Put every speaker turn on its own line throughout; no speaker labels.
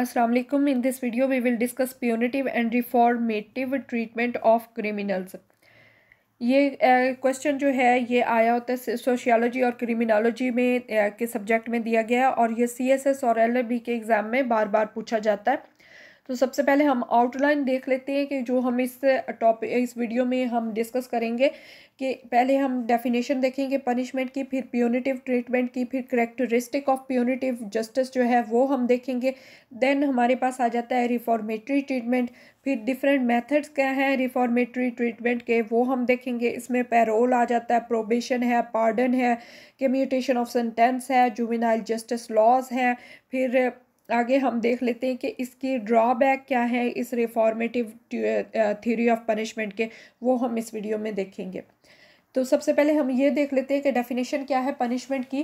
Aslam in this video we will discuss punitive and reformative treatment of criminals ये question uh, जो है ये आया होता है सोशियोलॉजी और क्रिमिनोलॉजी में uh, के सब्जेक्ट में दिया गया है और ये सी एस एस और एल बी के एग्ज़ाम में बार बार पूछा जाता है तो सबसे पहले हम आउटलाइन देख लेते हैं कि जो हम इस टॉपिक इस वीडियो में हम डिस्कस करेंगे कि पहले हम डेफिनेशन देखेंगे पनिशमेंट की फिर प्योनिटिव ट्रीटमेंट की फिर करेक्टरिस्टिक ऑफ प्योनिटिव जस्टिस जो है वो हम देखेंगे देन हमारे पास आ जाता है रिफॉर्मेटरी ट्रीटमेंट फिर डिफरेंट मेथड्स क्या हैं रिफॉर्मेटरी ट्रीटमेंट के वो हम देखेंगे इसमें पैरोल आ जाता है प्रोबेशन है पार्डन है कम्यूटेशन ऑफ सेंटेंस है जुविनाइल जस्टिस लॉज हैं फिर आगे हम देख लेते हैं कि इसकी ड्रॉबैक क्या है इस रिफॉर्मेटिव थ्योरी ऑफ पनिशमेंट के वो हम इस वीडियो में देखेंगे तो सबसे पहले हम ये देख लेते हैं कि डेफिनेशन क्या है पनिशमेंट की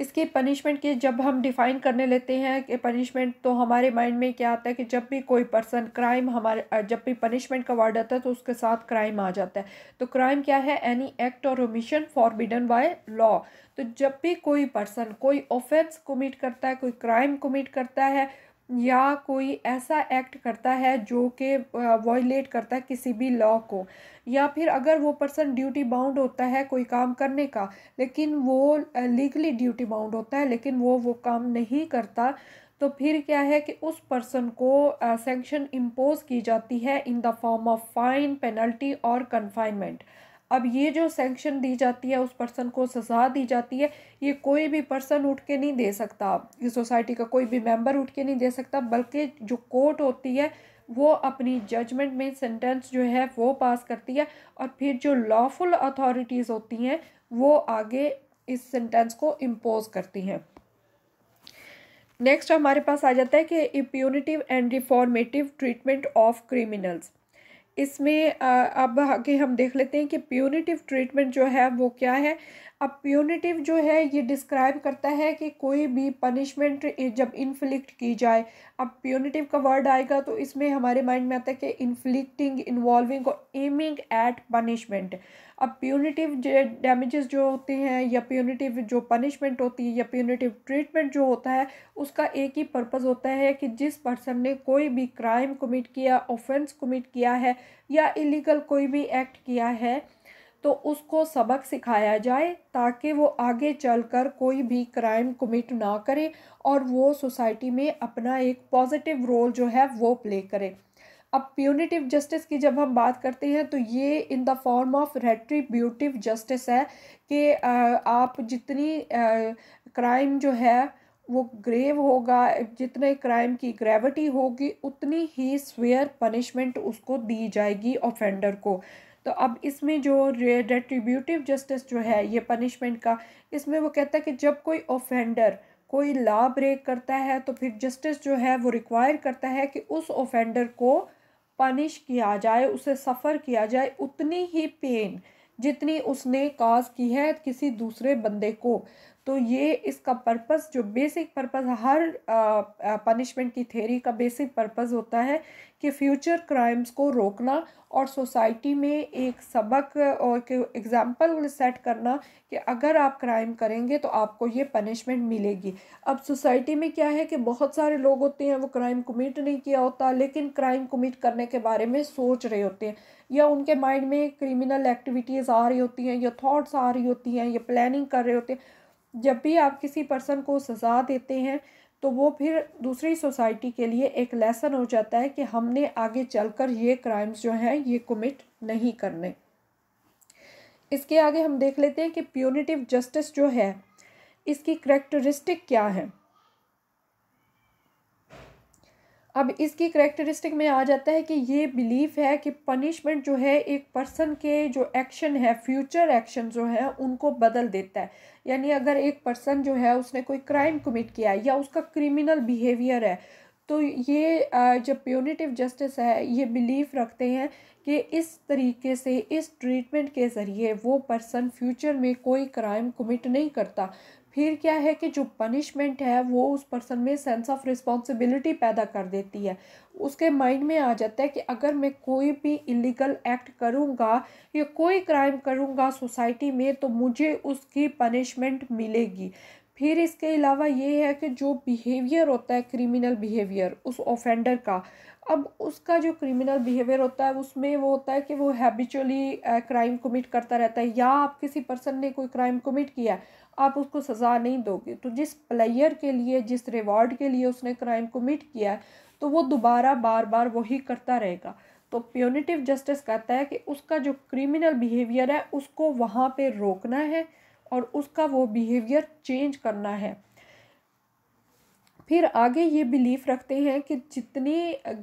इसकी पनिशमेंट की जब हम डिफ़ाइन करने लेते हैं कि पनिशमेंट तो हमारे माइंड में क्या आता है कि जब भी कोई पर्सन क्राइम हमारे जब भी पनिशमेंट का वर्ड आता है तो उसके साथ क्राइम आ जाता है तो क्राइम क्या है एनी एक्ट और ओमिशन फॉरबिडन बाय लॉ तो जब भी कोई पर्सन कोई ऑफेंस कमिट करता है कोई क्राइम कमिट करता है या कोई ऐसा एक्ट करता है जो कि वॉयलेट करता है किसी भी लॉ को या फिर अगर वो पर्सन ड्यूटी बाउंड होता है कोई काम करने का लेकिन वो लीगली ड्यूटी बाउंड होता है लेकिन वो वो काम नहीं करता तो फिर क्या है कि उस पर्सन को सेंक्शन इम्पोज की जाती है in the form of fine penalty और कन्फाइनमेंट अब ये जो सेंक्शन दी जाती है उस पर्सन को सज़ा दी जाती है ये कोई भी पर्सन उठ के नहीं दे सकता ये सोसाइटी का कोई भी मेंबर उठ के नहीं दे सकता बल्कि जो कोर्ट होती है वो अपनी जजमेंट में सेंटेंस जो है वो पास करती है और फिर जो लॉफुल अथॉरिटीज़ होती हैं वो आगे इस सेंटेंस को इम्पोज करती हैं नेक्स्ट हमारे पास आ जाता है कि impunitive and reformative treatment of criminals इसमें अब आगे हम देख लेते हैं कि प्यूनिटिव ट्रीटमेंट जो है वो क्या है अब प्यूनिटिव जो है ये डिस्क्राइब करता है कि कोई भी पनिशमेंट जब इन्फ्लिक्ट की जाए अब प्योनेटिव का वर्ड आएगा तो इसमें हमारे माइंड में आता है कि इन्फ्लिक्टिंग इन्वॉल्विंग और एमिंग एट पनिशमेंट अब जो डैमेजेस जो होते हैं या प्योनेटिव जो पनिशमेंट होती है या प्योनेटिव ट्रीटमेंट जो होता है उसका एक ही पर्पज़ होता है कि जिस पर्सन ने कोई भी क्राइम कमिट किया ऑफेंस कमिट किया है या इलीगल कोई भी एक्ट किया है तो उसको सबक सिखाया जाए ताकि वो आगे चलकर कोई भी क्राइम कमिट ना करे और वो सोसाइटी में अपना एक पॉजिटिव रोल जो है वो प्ले करे अब प्यूनिटिव जस्टिस की जब हम बात करते हैं तो ये in the form of retributive justice है कि आप जितनी क्राइम जो है वो ग्रेव होगा जितने क्राइम की ग्रेविटी होगी उतनी ही स्वेयर पनिशमेंट उसको दी जाएगी ऑफेंडर को तो अब इसमें जो रेट्रीब्यूटिव जस्टिस जो है ये पनिशमेंट का इसमें वो कहता है कि जब कोई ऑफेंडर कोई लॉ ब्रेक करता है तो फिर जस्टिस जो है वो रिक्वायर करता है कि उस ऑफेंडर को पनिश किया जाए उसे सफ़र किया जाए उतनी ही पेन जितनी उसने काज की है किसी दूसरे बंदे को तो ये इसका पर्पस जो बेसिक पर्पस हर पनिशमेंट की थेरी का बेसिक पर्पस होता है कि फ्यूचर क्राइम्स को रोकना और सोसाइटी में एक सबक और एग्ज़ाम्पल सेट करना कि अगर आप क्राइम करेंगे तो आपको ये पनिशमेंट मिलेगी अब सोसाइटी में क्या है कि बहुत सारे लोग होते हैं वो क्राइम कमिट नहीं किया होता लेकिन क्राइम कमिट करने के बारे में सोच रहे होते हैं या उनके माइंड में क्रिमिनल एक्टिविटीज़ आ रही होती हैं या थाट्स आ रही होती हैं या प्लानिंग कर रहे होते हैं जब भी आप किसी पर्सन को सज़ा देते हैं तो वो फिर दूसरी सोसाइटी के लिए एक लेसन हो जाता है कि हमने आगे चलकर ये क्राइम्स जो हैं ये कमिट नहीं करने इसके आगे हम देख लेते हैं कि प्योनेटिव जस्टिस जो है इसकी करेक्टरिस्टिक क्या है अब इसकी करेक्टरिस्टिक में आ जाता है कि ये बिलीफ है कि पनिशमेंट जो है एक पर्सन के जो एक्शन है फ्यूचर एक्शन जो है उनको बदल देता है यानी अगर एक पर्सन जो है उसने कोई क्राइम कमिट किया है या उसका क्रिमिनल बिहेवियर है तो ये जो प्योनिटिव जस्टिस है ये बिलीफ रखते हैं कि इस तरीके से इस ट्रीटमेंट के ज़रिए वो पर्सन फ्यूचर में कोई क्राइम कमिट नहीं करता फिर क्या है कि जो पनिशमेंट है वो उस पर्सन में सेंस ऑफ रिस्पॉन्सिबिलिटी पैदा कर देती है उसके माइंड में आ जाता है कि अगर मैं कोई भी इलीगल एक्ट करूँगा या कोई क्राइम करूँगा सोसाइटी में तो मुझे उसकी पनिशमेंट मिलेगी फिर इसके अलावा ये है कि जो बिहेवियर होता है क्रिमिनल बिहेवियर उस ऑफेंडर का अब उसका जो क्रिमिनल बिहेवियर होता है उसमें वो होता है कि वो हैबिचुअली क्राइम कमिट करता रहता है या आप किसी पर्सन ने कोई क्राइम कमिट किया है आप उसको सज़ा नहीं दोगे तो जिस प्लेयर के लिए जिस रिवॉर्ड के लिए उसने क्राइम कमिट किया है तो वो दोबारा बार बार वही करता रहेगा तो प्योनिटिव जस्टिस कहता है कि उसका जो क्रिमिनल बिहेवियर है उसको वहाँ पे रोकना है और उसका वो बिहेवियर चेंज करना है फिर आगे ये बिलीफ रखते हैं कि जितनी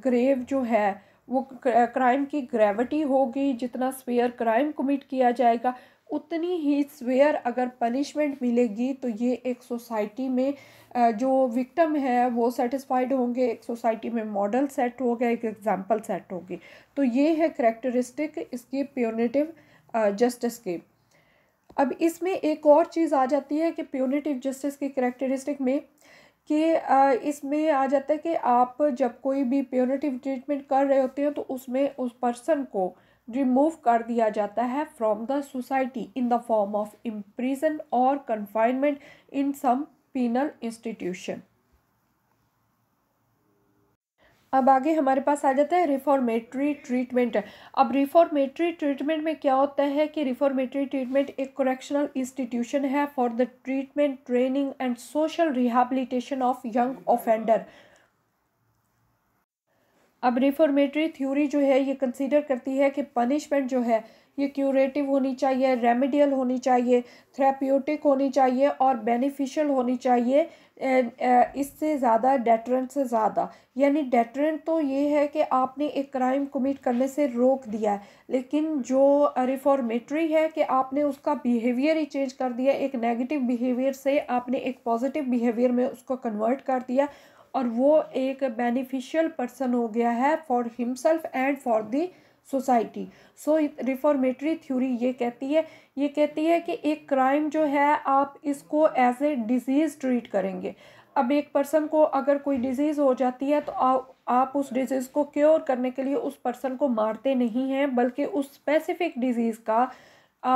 ग्रेव जो है वो क्राइम की ग्रेविटी होगी जितना स्वेयर क्राइम कमिट किया जाएगा उतनी ही स्वेयर अगर पनिशमेंट मिलेगी तो ये एक सोसाइटी में जो विक्टम है वो सेटिस्फाइड होंगे एक सोसाइटी में मॉडल सेट होगा एक एग्ज़ाम्पल सेट होगी तो ये है करेक्टरिस्टिक इसकी प्योनेटिव जस्टिस के अब इसमें एक और चीज़ आ जाती है कि प्योनेटिव जस्टिस की करेक्टरिस्टिक में कि इसमें आ जाता है कि आप जब कोई भी प्योनेटिव ट्रीटमेंट कर रहे होते हैं तो उसमें उस पर्सन को रिमूव कर दिया जाता है from the society in the form of imprison और confinement in some penal institution अब आगे हमारे पास आ जाता है रिफॉर्मेटरी ट्रीटमेंट अब रिफॉर्मेटरी ट्रीटमेंट में क्या होता है कि रिफॉर्मेटरी ट्रीटमेंट एक करेक्शनल इंस्टीट्यूशन है for the treatment training and social rehabilitation of young offender अब रिफॉर्मेटरी थ्योरी जो है ये कंसीडर करती है कि पनिशमेंट जो है ये क्यूरेटिव होनी चाहिए रेमेडियल होनी चाहिए थ्रेप्योटिक होनी चाहिए और बेनिफिशियल होनी चाहिए uh, इससे ज़्यादा डेटरेंट से ज़्यादा यानी डेटरेंट तो ये है कि आपने एक क्राइम कमिट करने से रोक दिया है लेकिन जो रिफॉर्मेटरी है कि आपने उसका बिहेवियर ही चेंज कर दिया एक नेगेटिव बिहेवियर से आपने एक पॉजिटिव बिहेवियर में उसको कन्वर्ट कर दिया और वो एक बेनिफिशियल पर्सन हो गया है for himself and for the society so reformatory theory ये कहती है ये कहती है कि एक क्राइम जो है आप इसको एज ए डिजीज़ ट्रीट करेंगे अब एक पर्सन को अगर कोई डिजीज़ हो जाती है तो आ, आप उस डिजीज़ को क्योर करने के लिए उस पर्सन को मारते नहीं हैं बल्कि उस स्पेसिफिक डिज़ीज़ का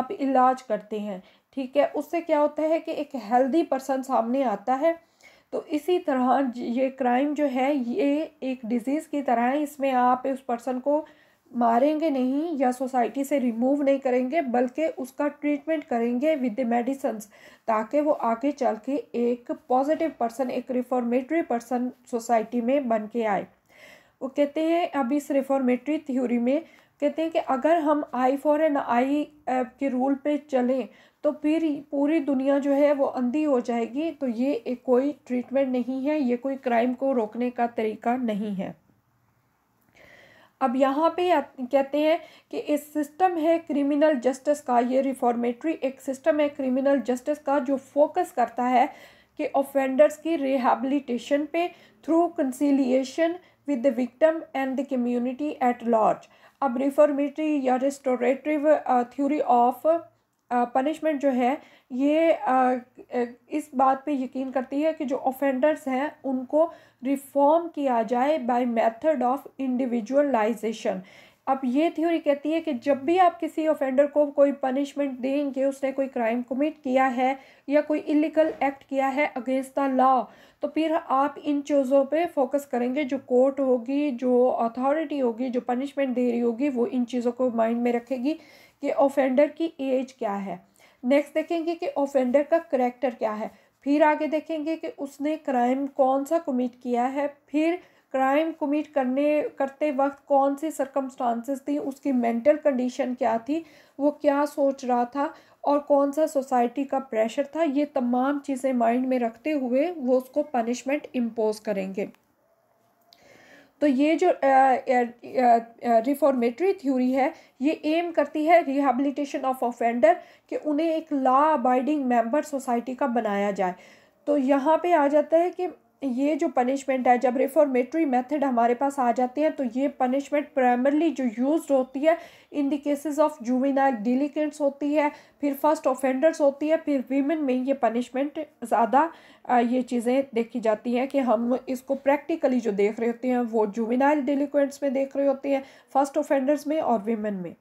आप इलाज करते हैं ठीक है उससे क्या होता है कि एक हेल्दी पर्सन सामने आता है तो इसी तरह ये क्राइम जो है ये एक डिज़ीज़ की तरह है इसमें आप उस पर्सन को मारेंगे नहीं या सोसाइटी से रिमूव नहीं करेंगे बल्कि उसका ट्रीटमेंट करेंगे विद द मेडिसन्स ताकि वो आगे चल के एक पॉजिटिव पर्सन एक रिफॉर्मेटरी पर्सन सोसाइटी में बन के आए वो कहते हैं अब इस रिफॉर्मेटरी थ्योरी में कहते हैं कि अगर हम आई फॉर एन आई के रूल पे चलें तो फिर पूरी दुनिया जो है वो अंधी हो जाएगी तो ये एक कोई ट्रीटमेंट नहीं है ये कोई क्राइम को रोकने का तरीका नहीं है अब यहाँ पे कहते हैं कि इस सिस्टम है क्रिमिनल जस्टिस का ये रिफॉर्मेटरी एक सिस्टम है क्रिमिनल जस्टिस का जो फोकस करता है कि ऑफेंडर्स की रिहेबिलिटेशन पे through conciliation with the victim and the community at large अब रिफॉर्मेटरी या रिस्टोरेटिव थ्योरी ऑफ पनिशमेंट जो है ये इस बात पे यकीन करती है कि जो ऑफेंडर्स हैं उनको रिफॉर्म किया जाए बाय मेथड ऑफ इंडिविजुअलाइजेशन अब ये थ्योरी कहती है कि जब भी आप किसी ऑफेंडर को कोई पनिशमेंट देंगे उसने कोई क्राइम कमिट किया है या कोई इलीगल एक्ट किया है अगेंस्ट द लॉ तो फिर आप इन चीज़ों पे फोकस करेंगे जो कोर्ट होगी जो अथॉरिटी होगी जो पनिशमेंट दे रही होगी वो इन चीज़ों को माइंड में रखेगी कि ऑफेंडर की एज क्या है नेक्स्ट देखेंगे कि ऑफेंडर का करेक्टर क्या है फिर आगे देखेंगे कि उसने क्राइम कौन सा कमिट किया है फिर क्राइम कमिट करने करते वक्त कौन सी सरकमस्टांसेस थी उसकी मेंटल कंडीशन क्या थी वो क्या सोच रहा था और कौन सा सोसाइटी का प्रेशर था ये तमाम चीज़ें माइंड में रखते हुए वो उसको पनिशमेंट इम्पोज करेंगे तो ये जो रिफॉर्मेटरी थ्योरी है ये एम करती है रिहेबिलिटेशन ऑफ ऑफेंडर कि उन्हें एक लॉ अबाइडिंग मेंबर सोसाइटी का बनाया जाए तो यहाँ पे आ जाता है कि ये जो पनिशमेंट है जब रिफॉर्मेटरी मेथड हमारे पास आ जाते हैं तो ये पनिशमेंट प्राइमरली जो यूज होती है in the cases of juvenile delinquents होती है फिर फर्स्ट ऑफेंडर्स होती है फिर वीमेन में ये पनिशमेंट ज़्यादा ये चीज़ें देखी जाती हैं कि हम इसको प्रैक्टिकली जो देख रहे होते हैं वो जुविनाइल डिलिकेंट्स में देख रहे होते हैं फर्स्ट ऑफेंडर्स में और वीमेन में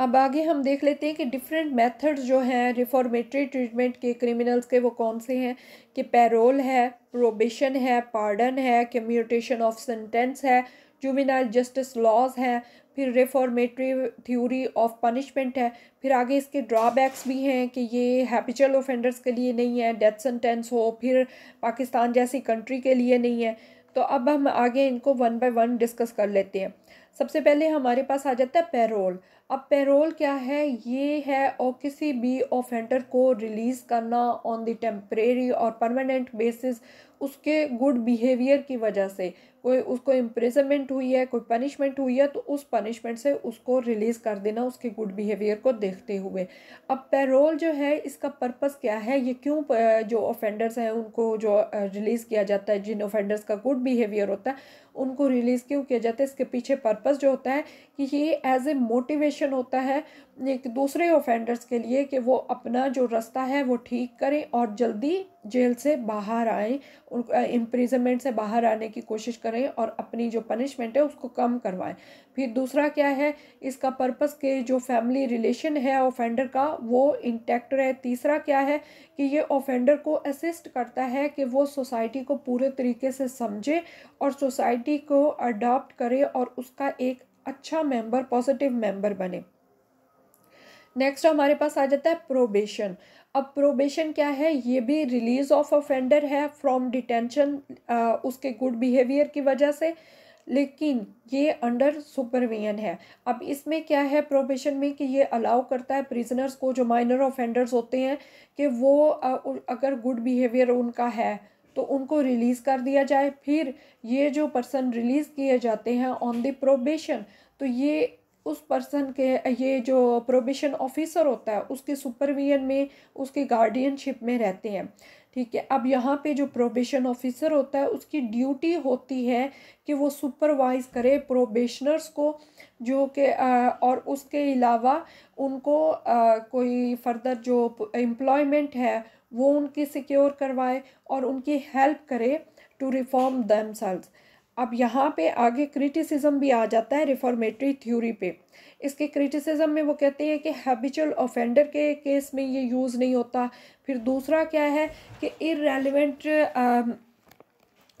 अब आगे हम देख लेते हैं कि डिफरेंट मेथड्स जो हैं रिफॉर्मेटरी ट्रीटमेंट के क्रिमिनल्स के वो कौन से हैं कि पैरोल है प्रोबेशन है पार्डन है कम्यूटेशन ऑफ सेंटेंस है जुमिनाइल जस्टिस लॉज हैं फिर रिफॉर्मेटरी थ्योरी ऑफ पनिशमेंट है फिर आगे इसके ड्रॉबैक्स भी हैं कि ये हैपिचल ऑफेंडर्स के लिए नहीं है डेथ सेंटेंस हो फिर पाकिस्तान जैसी कंट्री के लिए नहीं है तो अब हम आगे इनको वन बाय वन डिस्कस कर लेते हैं सबसे पहले हमारे पास आ जाता है पेरोल अब पेरोल क्या है ये है और किसी भी ऑफेंडर को रिलीज़ करना ऑन द टेम्परेरी और परमानेंट बेसिस उसके गुड बिहेवियर की वजह से कोई उसको इम्प्रेजमेंट हुई है कोई पनिशमेंट हुई है तो उस पनिशमेंट से उसको रिलीज़ कर देना उसके गुड बिहेवियर को देखते हुए अब पैरोल जो है इसका पर्पस क्या है ये क्यों जो ऑफेंडर्स हैं उनको जो रिलीज़ किया जाता है जिन ऑफेंडर्स का गुड बिहेवियर होता है उनको रिलीज़ क्यों किया जाता है इसके पीछे पर्पस जो होता है कि ये एज ए मोटिवेशन होता है एक दूसरे ऑफेंडर्स के लिए कि वो अपना जो रास्ता है वो ठीक करें और जल्दी जेल से बाहर आएँ उन इम्प्रिजमेंट से बाहर आने की कोशिश करें करें और अपनी जो पनिशमेंट है उसको कम करवाएं फिर दूसरा क्या है इसका पर्पस के जो फैमिली रिलेशन है ऑफेंडर का वो इंटैक्ट रहे तीसरा क्या है कि ये ऑफेंडर को असिस्ट करता है कि वो सोसाइटी को पूरे तरीके से समझे और सोसाइटी को अडॉप्ट करे और उसका एक अच्छा मेंबर पॉजिटिव मेंबर बने नेक्स्ट हमारे पास आ जाता है प्रोबेशन अब प्रोबेशन क्या है ये भी रिलीज ऑफ ऑफेंडर है फ्रॉम डिटेंशन उसके गुड बिहेवियर की वजह से लेकिन ये अंडर सुपरविजन है अब इसमें क्या है प्रोबेशन में कि ये अलाउ करता है प्रिजनर्स को जो माइनर ऑफेंडर्स होते हैं कि वो अगर गुड बिहेवियर उनका है तो उनको रिलीज़ कर दिया जाए फिर ये जो पर्सन रिलीज़ किए जाते हैं ऑन द प्रोबेशन तो ये उस पर्सन के ये जो प्रोबेशन ऑफिसर होता है उसके सुपरविजन में उसके गार्डियनशिप में रहते हैं ठीक है अब यहाँ पे जो प्रोबेशन ऑफिसर होता है उसकी ड्यूटी होती है कि वो सुपरवाइज करे प्रोबेशनर्स को जो कि और उसके अलावा उनको आ, कोई फर्दर जो एम्प्लॉयमेंट है वो उनकी सिक्योर करवाए और उनकी हेल्प करे टू रिफॉर्म दम सेल्स अब यहाँ पे आगे क्रिटिसिज्म भी आ जाता है रिफॉर्मेटरी थ्योरी पे इसके क्रिटिसिज्म में वो कहते हैं कि हैबिचुअल ऑफेंडर के केस में ये यूज़ नहीं होता फिर दूसरा क्या है कि इरेलीवेंट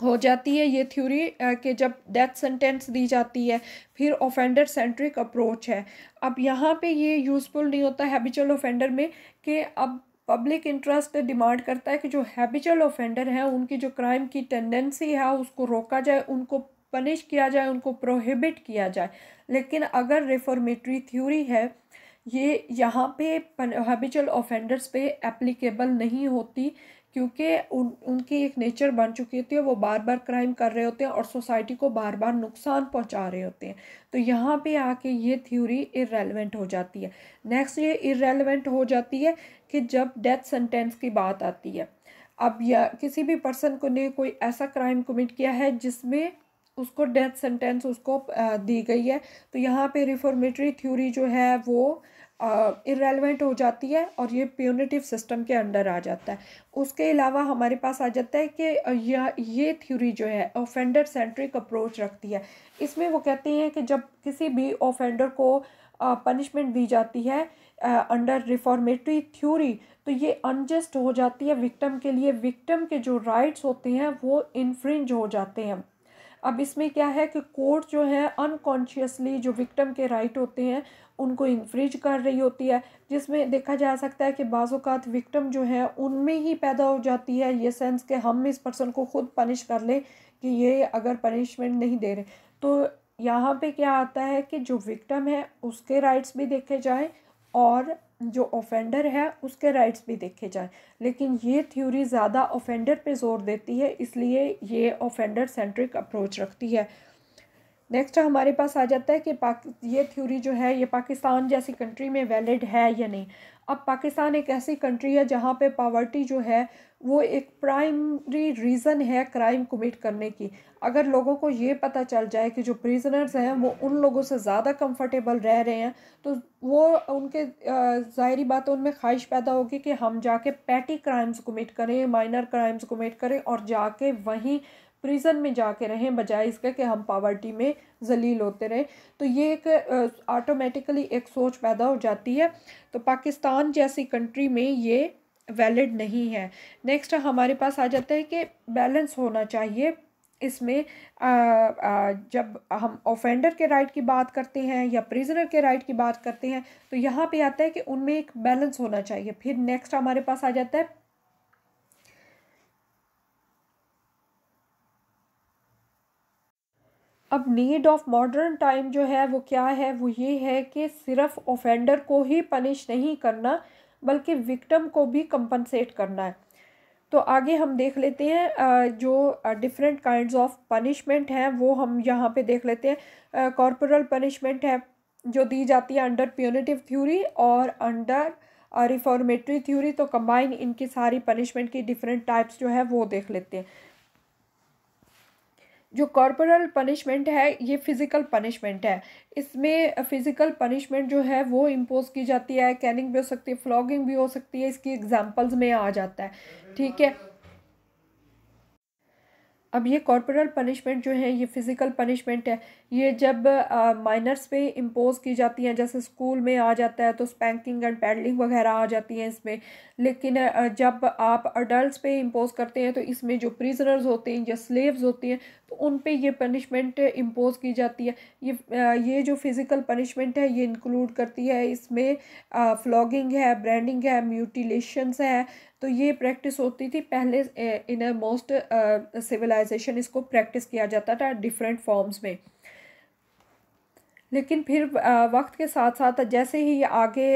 हो जाती है ये थ्योरी कि जब डेथ सेंटेंस दी जाती है फिर ऑफेंडर सेंट्रिक अप्रोच है अब यहाँ पे ये यूज़फुल नहीं होता हैबिचुअल ऑफेंडर में कि अब पब्लिक इंटरेस्ट डिमांड करता है कि जो हैबिचुअल ऑफेंडर हैं उनकी जो क्राइम की टेंडेंसी है उसको रोका जाए उनको पनिश किया जाए उनको प्रोहिबिट किया जाए लेकिन अगर रिफॉर्मेटरी थ्योरी है ये यहाँ पे हैबिचुअल ऑफेंडर्स पे एप्लीकेबल नहीं होती क्योंकि उन उनकी एक नेचर बन चुकी होती है वो बार बार क्राइम कर रहे होते हैं और सोसाइटी को बार बार नुकसान पहुंचा रहे होते हैं तो यहाँ पे आके ये थ्योरी इरेलीवेंट हो जाती है नेक्स्ट ये इरेलीवेंट हो जाती है कि जब डेथ सेंटेंस की बात आती है अब या किसी भी पर्सन को ने कोई ऐसा क्राइम कमिट किया है जिसमें उसको डेथ सेंटेंस उसको दी गई है तो यहाँ पे रिफॉर्मेटरी थ्योरी जो है वो इरेलीवेंट हो जाती है और ये प्यूनिटिव सिस्टम के अंडर आ जाता है उसके अलावा हमारे पास आ जाता है कि यह ये थ्योरी जो है ऑफेंडर सेंट्रिक अप्रोच रखती है इसमें वो कहते हैं कि जब किसी भी ऑफेंडर को पनिशमेंट दी जाती है अंडर रिफॉर्मेटरी थ्योरी तो ये अनजस्ट हो जाती है विक्टम के लिए विक्टम के जो राइट्स होते हैं वो इन्फ्रिंज हो जाते हैं अब इसमें क्या है कि कोर्ट जो है अनकॉन्शियसली जो विक्टम के राइट होते हैं उनको इन्फ्रिज कर रही होती है जिसमें देखा जा सकता है कि बाज़ात विक्टम जो है उनमें ही पैदा हो जाती है ये सेंस कि हम इस पर्सन को ख़ुद पनिश कर लें कि ये अगर पनिशमेंट नहीं दे रहे तो यहाँ पे क्या आता है कि जो विक्टम है उसके राइट्स भी देखे जाएँ और जो ऑफेंडर है उसके राइट्स भी देखे जाएं लेकिन ये थ्योरी ज़्यादा ऑफेंडर पे जोर देती है इसलिए ये ऑफेंडर सेंट्रिक अप्रोच रखती है नेक्स्ट हमारे पास आ जाता है कि पाक ये थ्योरी जो है ये पाकिस्तान जैसी कंट्री में वैलिड है या नहीं अब पाकिस्तान एक ऐसी कंट्री है जहाँ पे पावर्टी जो है वो एक प्राइमरी रीज़न है क्राइम कमिट करने की अगर लोगों को ये पता चल जाए कि जो प्रिजनर्स हैं वो उन लोगों से ज़्यादा कंफर्टेबल रह रहे हैं तो वो उनके ज़ाहरी बात उनमें ख्वाहिश पैदा होगी कि हम जाके पैटी क्राइम्स कमिट करें माइनर क्राइम्स कमिट करें और जाके वहीं प्रिजन में जा के रहें बजाय इसके कि हम पावर्टी में जलील होते रहें तो ये एक ऑटोमेटिकली एक सोच पैदा हो जाती है तो पाकिस्तान जैसी कंट्री में ये वैलिड नहीं है नेक्स्ट हमारे पास आ जाता है कि बैलेंस होना चाहिए इसमें जब हम ऑफेंडर के राइट की बात करते हैं या प्रिजनर के राइट की बात करते हैं तो यहाँ पे आता है कि उनमें एक बैलेंस होना चाहिए फिर नेक्स्ट हमारे पास आ जाता है अब नीड ऑफ मॉडर्न टाइम जो है वो क्या है वो ये है कि सिर्फ ऑफेंडर को ही पनिश नहीं करना बल्कि विक्टम को भी कंपनसेट करना है तो आगे हम देख लेते हैं जो डिफरेंट काइंड ऑफ पनिशमेंट हैं वो हम यहाँ पे देख लेते हैं कॉरपोरल पनिशमेंट है जो दी जाती है अंडर प्योनेटिव थ्योरी और अंडर रिफॉर्मेटरी थ्योरी तो कंबाइन इनकी सारी पनिशमेंट की डिफरेंट टाइप्स जो है वो देख लेते हैं जो कॉर्पोरल पनिशमेंट है ये फिज़िकल पनिशमेंट है इसमें फ़िज़िकल पनिशमेंट जो है वो इम्पोज़ की जाती है कैनिंग भी हो सकती है फ्लॉगिंग भी हो सकती है इसकी एग्जांपल्स में आ जाता है ठीक है अब ये कॉर्पोरल पनिशमेंट जो है ये फ़िज़िकल पनिशमेंट है ये जब माइनर्स पे इम्पोज़ की जाती हैं जैसे स्कूल में आ जाता है तो स्पैंकिंग एंड पैडलिंग वगैरह आ जाती हैं इसमें लेकिन जब आप अडल्ट पे इम्पोज़ करते हैं तो इसमें जो प्रिजनर्स होते हैं या स्लेव्स होते हैं तो उन पे ये पनिशमेंट इम्पोज़ की जाती है ये ये जो फ़िज़िकल पनिशमेंट है ये इंक्लूड करती है इसमें फ्लॉगिंग है ब्रैंडिंग है म्यूटिलेशंस है तो ये प्रैक्टिस होती थी पहले इन मोस्ट सिविलाइजेशन इसको प्रैक्टिस किया जाता था डिफरेंट फॉर्म्स में लेकिन फिर वक्त के साथ साथ जैसे ही आगे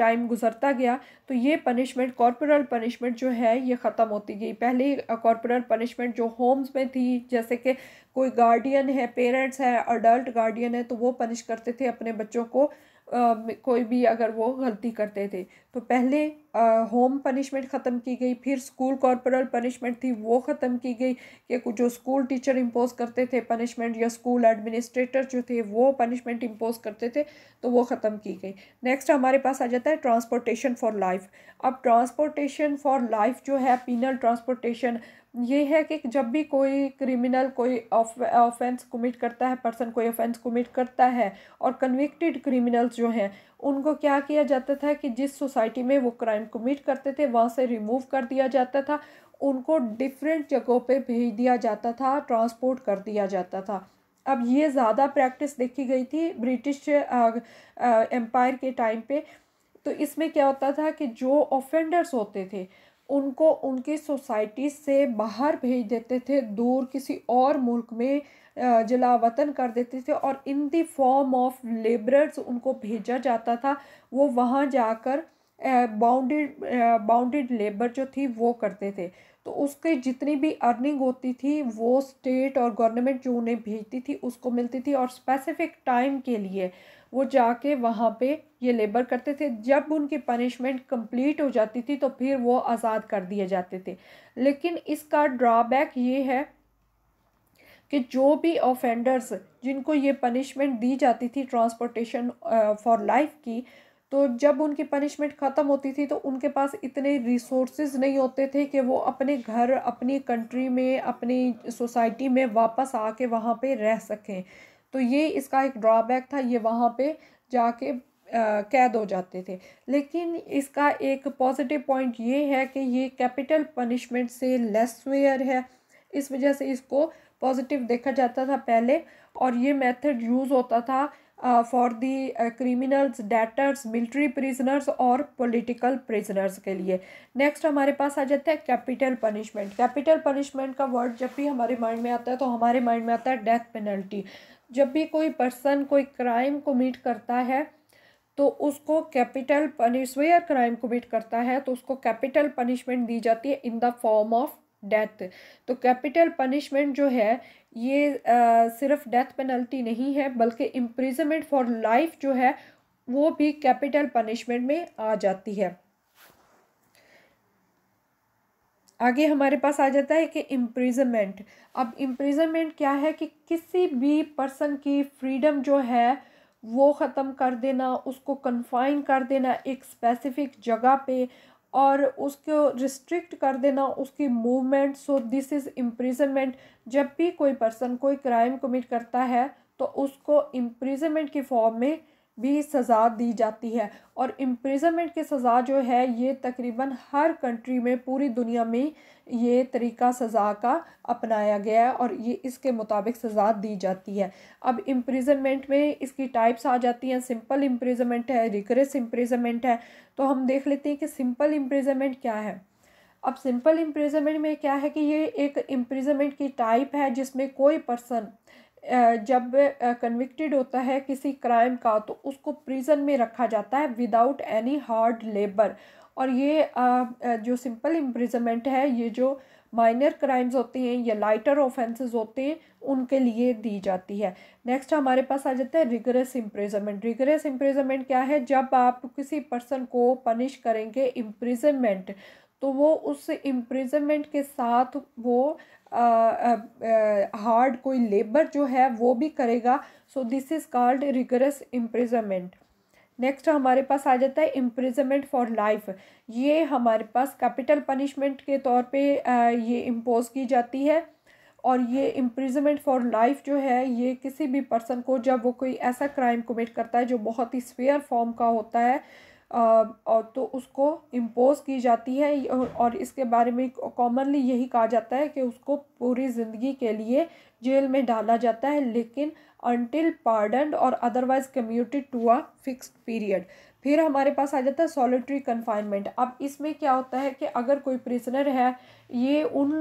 टाइम गुजरता गया तो ये पनिशमेंट कॉरपोरल पनिशमेंट जो है ये ख़त्म होती गई पहले कॉरपोरल पनिशमेंट जो होम्स में थी जैसे कि कोई गार्डियन है पेरेंट्स है अडल्ट गार्डियन है तो वो पनिश करते थे अपने बच्चों को कोई भी अगर वो गलती करते थे तो पहले होम पनिशमेंट ख़त्म की गई फिर स्कूल कॉर्पोरल पनिशमेंट थी वो ख़त्म की गई कि जो स्कूल टीचर इम्पोज करते थे पनिशमेंट या स्कूल एडमिनिस्ट्रेटर जो थे वो पनिशमेंट इम्पोज करते थे तो वो ख़त्म की गई नेक्स्ट हमारे पास आ जाता है ट्रांसपोर्टेशन फॉर लाइफ अब ट्रांसपोर्टेशन फॉर लाइफ जो है पिनल ट्रांसपोर्टेशन ये है कि जब भी कोई क्रिमिनल कोई ऑफेंस कमिट करता है पर्सन कोई ऑफेंस कमिट करता है और कन्विक्टेड क्रिमिनल्स जो हैं उनको क्या किया जाता था कि जिस सोसाइटी में वो क्राइम कमिट करते थे वहाँ से रिमूव कर दिया जाता था उनको डिफरेंट जगहों पे भेज दिया जाता था ट्रांसपोर्ट कर दिया जाता था अब ये ज़्यादा प्रैक्टिस देखी गई थी ब्रिटिश एम्पायर के टाइम पे तो इसमें क्या होता था कि जो ऑफेंडर्स होते थे उनको उनकी सोसाइटी से बाहर भेज देते थे दूर किसी और मुल्क में जला वतन कर देते थे और in the form of labourers उनको भेजा जाता था वो वहाँ जाकर बाउंडेड बाउंडेड लेबर जो थी वो करते थे तो उसके जितनी भी अर्निंग होती थी वो स्टेट और गवर्नमेंट जो उन्हें भेजती थी उसको मिलती थी और स्पेसिफिक टाइम के लिए वो जाके वहाँ पे ये लेबर करते थे जब उनकी पनिशमेंट कंप्लीट हो जाती थी तो फिर वो आज़ाद कर दिए जाते थे लेकिन इसका ड्रॉबैक ये है कि जो भी ऑफेंडर्स जिनको ये पनिशमेंट दी जाती थी ट्रांसपोर्टेशन फॉर लाइफ की तो जब उनकी पनिशमेंट ख़त्म होती थी तो उनके पास इतने रिसोर्सेज नहीं होते थे कि वो अपने घर अपनी कंट्री में अपनी सोसाइटी में वापस आके वहाँ पे रह सकें तो ये इसका एक ड्रॉबैक था ये वहाँ पे जाके uh, कैद हो जाते थे लेकिन इसका एक पॉजिटिव पॉइंट ये है कि ये कैपिटल पनिशमेंट से लेस वेयर है इस वजह से इसको पॉजिटिव देखा जाता था पहले और ये मेथड यूज़ होता था for the criminals debtors military prisoners और पॉलिटिकल प्रिजनर्स के लिए नेक्स्ट हमारे पास आ जाता है कैपिटल पनिशमेंट कैपिटल पनिशमेंट का वर्ड जब भी हमारे माइंड में आता है तो हमारे माइंड में आता है डेथ पेनल्टी जब भी कोई पर्सन कोई क्राइम कमिट करता है तो उसको कैपिटल पनिशवेयर क्राइम कमिट करता है तो उसको कैपिटल पनिशमेंट दी जाती है in the form of death तो कैपिटल पनिशमेंट जो है ये आ, सिर्फ डेथ पेनल्टी नहीं है बल्कि इम्प्रिजमेंट फॉर लाइफ जो है वो भी कैपिटल पनिशमेंट में आ जाती है आगे हमारे पास आ जाता है कि इम्प्रिजमेंट अब इम्प्रिजमेंट क्या है कि किसी भी पर्सन की फ्रीडम जो है वो ख़त्म कर देना उसको कन्फाइन कर देना एक स्पेसिफिक जगह पे और उसको रिस्ट्रिक्ट कर देना उसकी movement so this is imprisonment जब भी कोई पर्सन कोई क्राइम कमिट करता है तो उसको इम्प्रिजनमेंट की फॉर्म में भी सज़ा दी जाती है और इम्प्रिजनमेंट की सज़ा जो है ये तकरीबन हर कंट्री में पूरी दुनिया में ये तरीका सज़ा का अपनाया गया है और ये इसके मुताबिक सज़ा दी जाती है अब इम्प्रिजनमेंट में इसकी टाइप्स आ जाती हैं सिंपल इम्प्रिजनमेंट है रिक्रेस इम्प्रिजनमेंट है तो हम देख लेते हैं कि सिंपल इम्प्रिजनमेंट क्या है अब सिंपल इम्प्रिजनमेंट में क्या है कि ये एक इम्प्रिजनमेंट की टाइप है जिसमें कोई पर्सन जब कन्विक्टेड होता है किसी क्राइम का तो उसको प्रिजन में रखा जाता है विदाउट एनी हार्ड लेबर और ये जो सिंपल इम्प्रिजमेंट है ये जो माइनर क्राइम्स होते हैं या लाइटर ऑफेंसेस होते हैं उनके लिए दी जाती है नेक्स्ट हमारे पास आ जाता है रिगरस इम्प्रिजमेंट रिगरस इम्प्रिजमेंट क्या है जब आप किसी पर्सन को पनिश करेंगे इम्प्रिजमेंट तो वो उस इम्प्रिजमेंट के साथ वो हार्ड कोई लेबर जो है वो भी करेगा so this is called rigorous imprisonment next हमारे पास आ जाता है इम्प्रिजमेंट फॉर लाइफ ये हमारे पास कैपिटल पनिशमेंट के तौर पे ये इम्पोज की जाती है और ये इम्प्रिजमेंट फॉर लाइफ जो है ये किसी भी पर्सन को जब वो कोई ऐसा क्राइम कमिट करता है जो बहुत ही स्वेयर फॉर्म का होता है और तो उसको इम्पोज़ की जाती है और इसके बारे में कॉमनली यही कहा जाता है कि उसको पूरी ज़िंदगी के लिए जेल में डाला जाता है लेकिन अनटिल पार्डन और otherwise commuted to a fixed period फिर हमारे पास आ जाता है सॉलिटरी कन्फाइनमेंट अब इसमें क्या होता है कि अगर कोई प्रिजनर है ये उन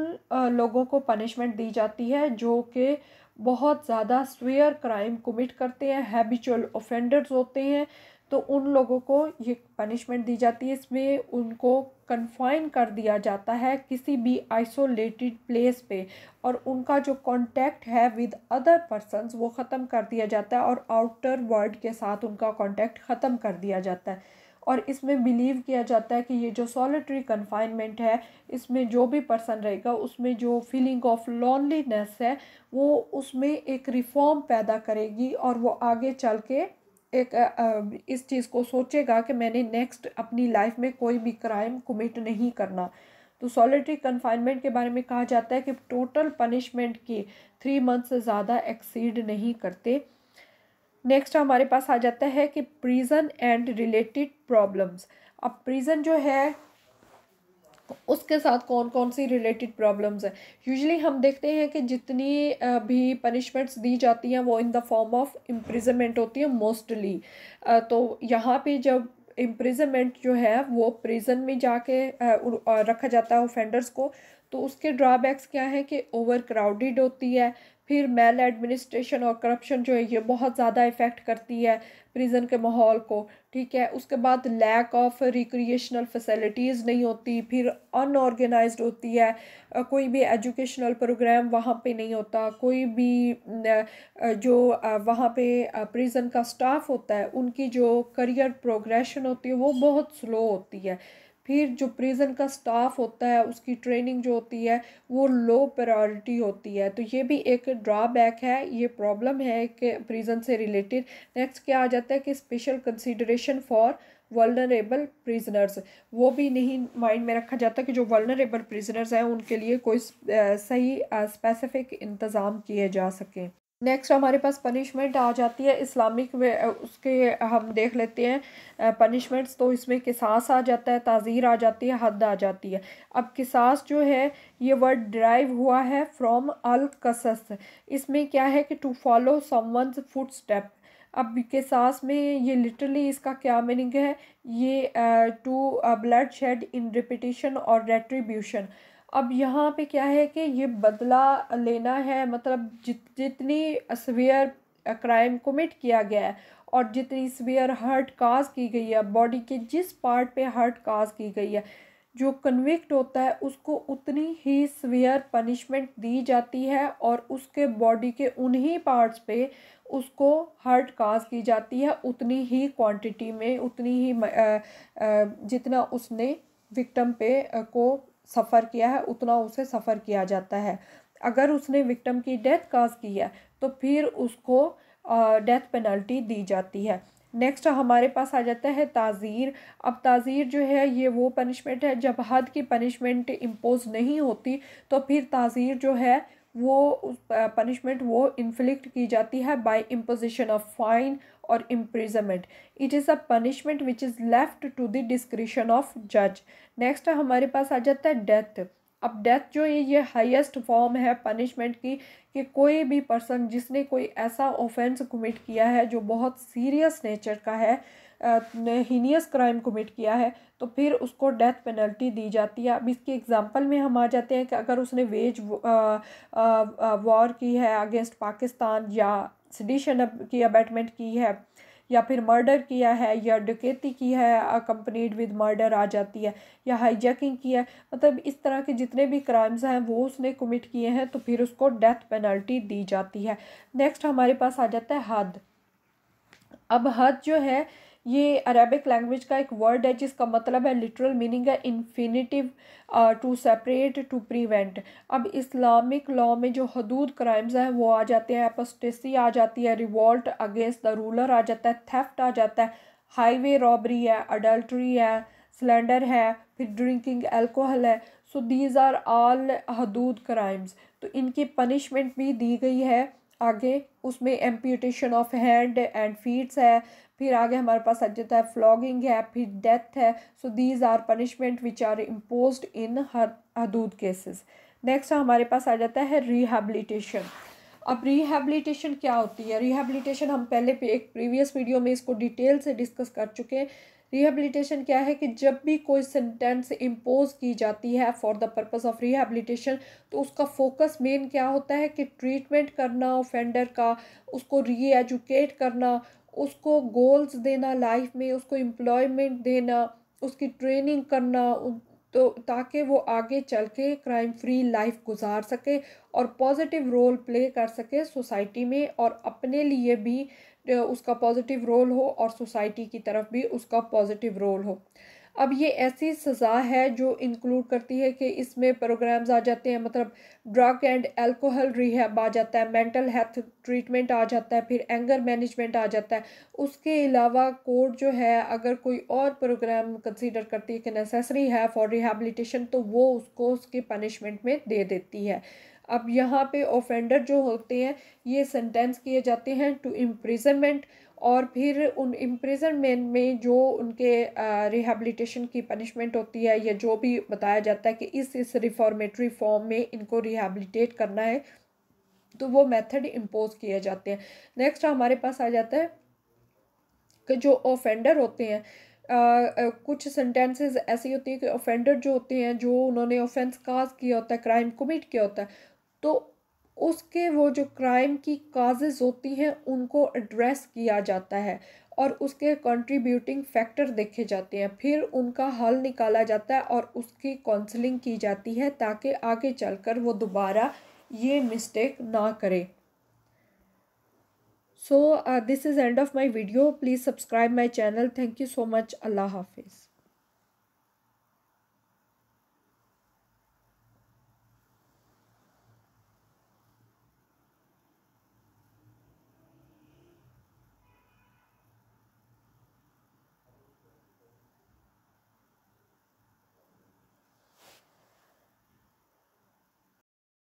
लोगों को पनिशमेंट दी जाती है जो कि बहुत ज़्यादा स्वेयर क्राइम कमिट करते हैं हैबिचुअल ऑफेंडर्स होते हैं तो उन लोगों को ये पनिशमेंट दी जाती है इसमें उनको कन्फाइन कर दिया जाता है किसी भी आइसोलेटेड प्लेस पे और उनका जो कांटेक्ट है विद अदर पर्सनस वो ख़त्म कर दिया जाता है और आउटर वर्ल्ड के साथ उनका कांटेक्ट ख़त्म कर दिया जाता है और इसमें बिलीव किया जाता है कि ये जो सॉलिटरी कन्फाइनमेंट है इसमें जो भी पर्सन रहेगा उसमें जो फीलिंग ऑफ लॉनलीनेस है वो उसमें एक रिफॉर्म पैदा करेगी और वो आगे चल के एक इस चीज़ को सोचेगा कि मैंने नेक्स्ट अपनी लाइफ में कोई भी क्राइम कमिट नहीं करना तो सॉलिटरी कन्फाइनमेंट के बारे में कहा जाता है कि टोटल पनिशमेंट के थ्री मंथ से ज़्यादा एक्सीड नहीं करते नेक्स्ट हमारे पास आ जाता है कि प्रिजन एंड रिलेटेड प्रॉब्लम्स अब प्रिजन जो है उसके साथ कौन कौन सी रिलेटेड प्रॉब्लम्स हैं यूजली हम देखते हैं कि जितनी भी पनिशमेंट्स दी जाती हैं वो in the form of imprisonment होती है मोस्टली तो यहाँ पे जब इम्प्रिजमेंट जो है वो प्रिजन में जाके रखा जाता है ऑफेंडर्स को तो उसके ड्रॉबैक्स क्या है कि ओवर क्राउडिड होती है फिर मेल एडमिनिस्ट्रेशन और करप्शन जो है ये बहुत ज़्यादा इफ़ेक्ट करती है प्रिज़न के माहौल को ठीक है उसके बाद लैक ऑफ रिक्रिएशनल फैसिलिटीज़ नहीं होती फिर अनऑर्गेनाइज्ड होती है कोई भी एजुकेशनल प्रोग्राम वहाँ पे नहीं होता कोई भी जो वहाँ पे प्रिज़न का स्टाफ होता है उनकी जो करियर प्रोग्रेशन होती है वो बहुत स्लो होती है फिर जो प्रिज़न का स्टाफ होता है उसकी ट्रेनिंग जो होती है वो लो प्रायोरिटी होती है तो ये भी एक ड्रॉबैक है ये प्रॉब्लम है एक प्रिज़न से रिलेटेड नेक्स्ट क्या आ जाता है कि special consideration for vulnerable prisoners वो भी नहीं माइंड में रखा जाता कि जो वर्नरेबल प्रिजनर्स हैं उनके लिए कोई सही स्पेसिफिक इंतज़ाम किए जा सकें नेक्स्ट हमारे पास पनिशमेंट आ जाती है इस्लामिक में उसके हम देख लेते हैं पनिशमेंट्स तो इसमें किसास आ जाता है ताज़ीर आ जाती है हद आ जाती है अब किसास जो है ये वर्ड ड्राइव हुआ है फ्रॉम अल कसस इसमें क्या है कि to follow someone's foot step अब के सास में ये लिटरली इसका क्या मीनिंग है ये to bloodshed in repetition और रेट्रीब्यूशन अब यहाँ पे क्या है कि ये बदला लेना है मतलब जित जितनी सवियर क्राइम कमिट किया गया है और जितनी सवियर हर्ट काज की गई है बॉडी के जिस पार्ट पे हर्ट काज की गई है जो कन्विक्ट होता है उसको उतनी ही सवियर पनिशमेंट दी जाती है और उसके बॉडी के उन्हीं पार्ट्स पे उसको हर्ट काज की जाती है उतनी ही क्वांटिटी में उतनी ही जितना उसने विक्टम पे को सफ़र किया है उतना उसे सफ़र किया जाता है अगर उसने विक्टम की डेथ काज की है तो फिर उसको डेथ पेनल्टी दी जाती है नेक्स्ट हमारे पास आ जाता है ताज़ीर अब ताज़ीर जो है ये वो पनिशमेंट है जब हद की पनिशमेंट इम्पोज नहीं होती तो फिर ताज़ीर जो है वो पनिशमेंट वो इन्फ्लिक्ट की जाती है by imposition of fine or imprisonment it is a punishment which is left to the discretion of judge next हमारे पास आ जाता है death अब डेथ जो ये ये हाईएस्ट फॉर्म है पनिशमेंट की कि कोई भी पर्सन जिसने कोई ऐसा ऑफेंस कमिट किया है जो बहुत सीरियस नेचर का है हीनियस क्राइम कमिट किया है तो फिर उसको डेथ पेनल्टी दी जाती है अब इसकी एग्जांपल में हम आ जाते हैं कि अगर उसने वेज वॉर की है अगेंस्ट पाकिस्तान या सडिशन की अबैटमेंट की है या फिर मर्डर किया है या डकैती की है अकम्पनीड विद मर्डर आ जाती है या हाईजैकिंग की है मतलब इस तरह के जितने भी क्राइम्स हैं वो उसने कमिट किए हैं तो फिर उसको डेथ पेनल्टी दी जाती है नेक्स्ट हमारे पास आ जाता है हद अब हद जो है ये अरेबिक लैंग्वेज का एक वर्ड है जिसका मतलब है लिटरल मीनिंग है infinitive to separate to prevent अब इस्लामिक लॉ में जो हदूद क्राइम्स हैं वो आ जाते हैं एपोस्टेसी आ जाती है रिवॉल्ट अगेंस्ट द रूलर आ जाता है थेफ्ट आ जाता है हाईवे रॉबरी है अडल्ट्री है सिलेंडर है फिर ड्रिंकिंग एल्कोहल है सो दीज आर ऑल हदूद क्राइम्स तो इनकी पनिशमेंट भी दी गई है आगे उसमें amputation of hand and feets है फिर आगे हमारे पास आ जाता है फ्लॉगिंग है फिर डेथ है so these are punishment which are impose in हदूद केसेस नेक्स्ट हमारे पास आ जाता है रिहेबलीटेशन अब रिहेबलीटेशन क्या होती है रिहेबलीटेशन हम पहले एक प्रीवियस वीडियो में इसको डिटेल से डिस्कस कर चुके हैं रिहेबलीटेशन क्या है कि जब भी कोई सेंटेंस इम्पोज की जाती है for the purpose of rehabilitation तो उसका फोकस मेन क्या होता है कि ट्रीटमेंट करना ऑफेंडर का उसको रीएजुकेट करना उसको गोल्स देना लाइफ में उसको एम्प्लॉयमेंट देना उसकी ट्रेनिंग करना तो ताकि वो आगे चल के क्राइम फ्री लाइफ गुजार सके और पॉजिटिव रोल प्ले कर सके सोसाइटी में और अपने लिए भी उसका पॉजिटिव रोल हो और सोसाइटी की तरफ भी उसका पॉजिटिव रोल हो अब ये ऐसी सज़ा है जो इंक्लूड करती है कि इसमें प्रोग्राम्स आ जाते हैं मतलब ड्रग एंड अल्कोहल रिहैब आ जाता है मेंटल हेल्थ ट्रीटमेंट आ जाता है फिर एंगर मैनेजमेंट आ जाता है उसके अलावा कोर्ट जो है अगर कोई और प्रोग्राम कंसीडर करती है कि नेसेसरी है फॉर रिहेबलीटेशन तो वो उसको उसके पनिशमेंट में दे देती है अब यहाँ पे ऑफेंडर जो होते हैं ये सेंटेंस किए जाते हैं टू इम्प्रिजनमेंट और फिर उन इम्प्रिजनमेंट में जो उनके रिहेबलीटेशन की पनिशमेंट होती है या जो भी बताया जाता है कि इस इस रिफॉर्मेटरी फॉर्म में इनको रिहेबलीटेट करना है तो वो मेथड इम्पोज किए जाते हैं नेक्स्ट हमारे पास आ जाता है कि जो ऑफेंडर होते हैं आ, आ, कुछ सेंटेंसेस ऐसी होती हैं कि ऑफेंडर जो होते हैं जो उन्होंने ऑफेंस काज किया होता है क्राइम कमिट किया होता है तो उसके वो जो क्राइम की काजेज़ होती हैं उनको एड्रेस किया जाता है और उसके कंट्रीब्यूटिंग फैक्टर देखे जाते हैं फिर उनका हल निकाला जाता है और उसकी काउंसलिंग की जाती है ताकि आगे चलकर वो दोबारा ये मिस्टेक ना करे so this is end of my video please subscribe my channel thank you so much अल्लाह हाफिज़